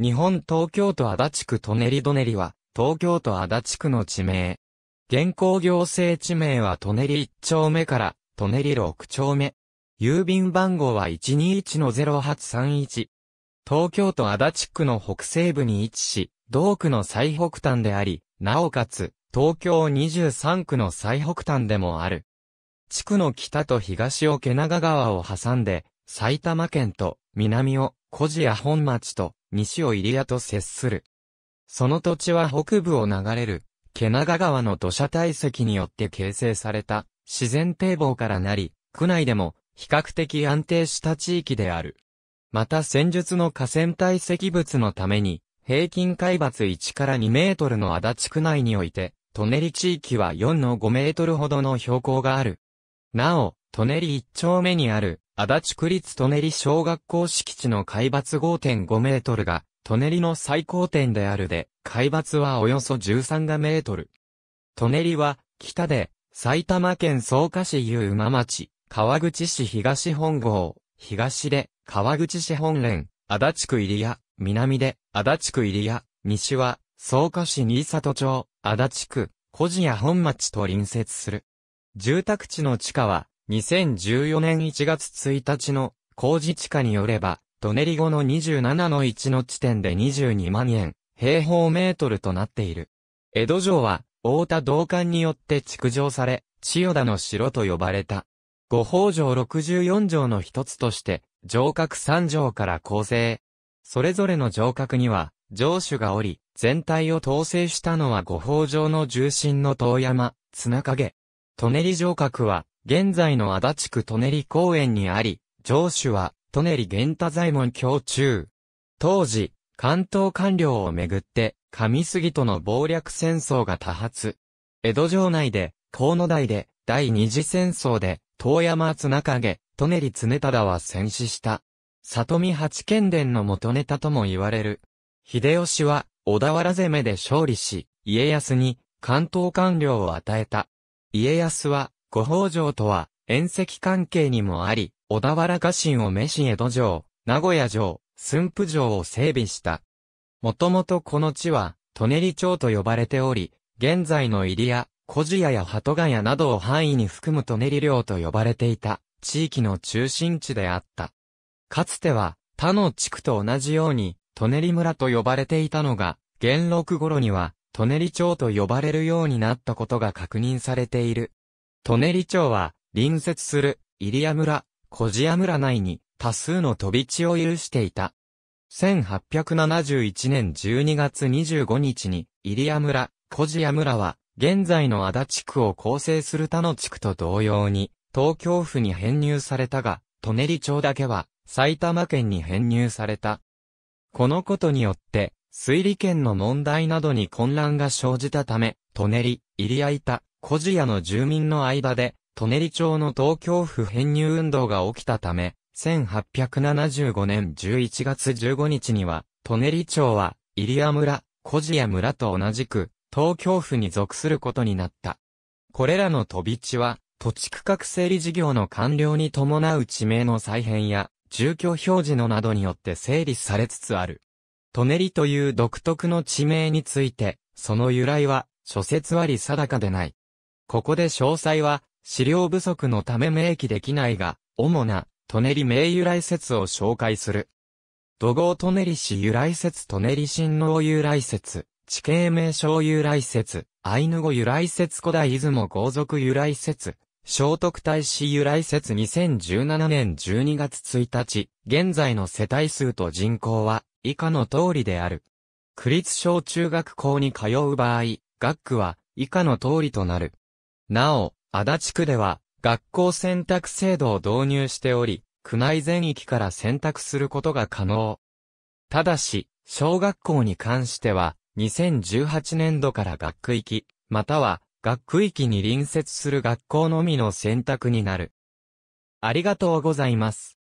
日本東京都足立区リドネリは、東京都足立区の地名。現行行政地名はネリ1丁目から、ネリ6丁目。郵便番号は121-0831。東京都足立区の北西部に位置し、同区の最北端であり、なおかつ、東京23区の最北端でもある。地区の北と東を毛長川を挟んで、埼玉県と南を古路や本町と西を入谷と接する。その土地は北部を流れる、毛ガ川の土砂堆積によって形成された自然堤防からなり、区内でも比較的安定した地域である。また戦術の河川堆積物のために、平均海抜1から2メートルの足立区内において、トネリ地域は4の5メートルほどの標高がある。なお、トネリ1丁目にある、足立区立舎人小学校敷地の海抜5.5メートルが、舎人の最高点であるで、海抜はおよそ13がメートル。舎人は、北で、埼玉県草加市う馬町、川口市東本郷、東で、川口市本連、足立区入谷、南で、足立区入谷、西は、草加市新里町、足立区、小路や本町と隣接する。住宅地の地下は、2014年1月1日の工事地価によれば、トネリ後の27の1の地点で22万円、平方メートルとなっている。江戸城は、大田道館によって築城され、千代田の城と呼ばれた。五宝城64城の一つとして、城郭三城から構成。それぞれの城郭には、城主がおり、全体を統制したのは五宝城の重心の遠山、綱影。ネリ城郭は、現在の足立区舎人公園にあり、城主は、舎人玄太左衛門教中。当時、関東官僚をめぐって、上杉との謀略戦争が多発。江戸城内で、河野台で、第二次戦争で、遠山綱影、舎人常忠は戦死した。里見八賢伝の元ネタとも言われる。秀吉は、小田原攻めで勝利し、家康に、関東官僚を与えた。家康は、五宝城とは、縁石関係にもあり、小田原家臣を召し江戸城、名古屋城、駿府城を整備した。もともとこの地は、舎人町と呼ばれており、現在の入谷、小路屋や鳩ヶ谷などを範囲に含む舎人領と呼ばれていた、地域の中心地であった。かつては、他の地区と同じように、舎人村と呼ばれていたのが、元禄頃には、舎人町と呼ばれるようになったことが確認されている。舎人町は、隣接する、入谷村、小路ア村内に、多数の飛び地を有していた。1871年12月25日に、入谷村、小路ア村は、現在の足立区を構成する他の地区と同様に、東京府に編入されたが、舎人町だけは、埼玉県に編入された。このことによって、推理権の問題などに混乱が生じたため、舎人、入谷板、小屋の住民の間で、舎人町の東京府編入運動が起きたため、1875年11月15日には、舎人町は、入谷村、小屋村と同じく、東京府に属することになった。これらの飛び地は、土地区画整理事業の完了に伴う地名の再編や、住居表示のなどによって整理されつつある。ネリという独特の地名について、その由来は、諸説あり定かでない。ここで詳細は、資料不足のため明記できないが、主な、トネリ名由来説を紹介する。土豪トネリ氏由来説トネリ親王由来説、地形名称由来説、アイヌ語由来説古代出雲豪族由来説、聖徳太子由来説2017年12月1日、現在の世帯数と人口は以下の通りである。区立小中学校に通う場合、学区は以下の通りとなる。なお、足立区では、学校選択制度を導入しており、区内全域から選択することが可能。ただし、小学校に関しては、2018年度から学区域、または学区域に隣接する学校のみの選択になる。ありがとうございます。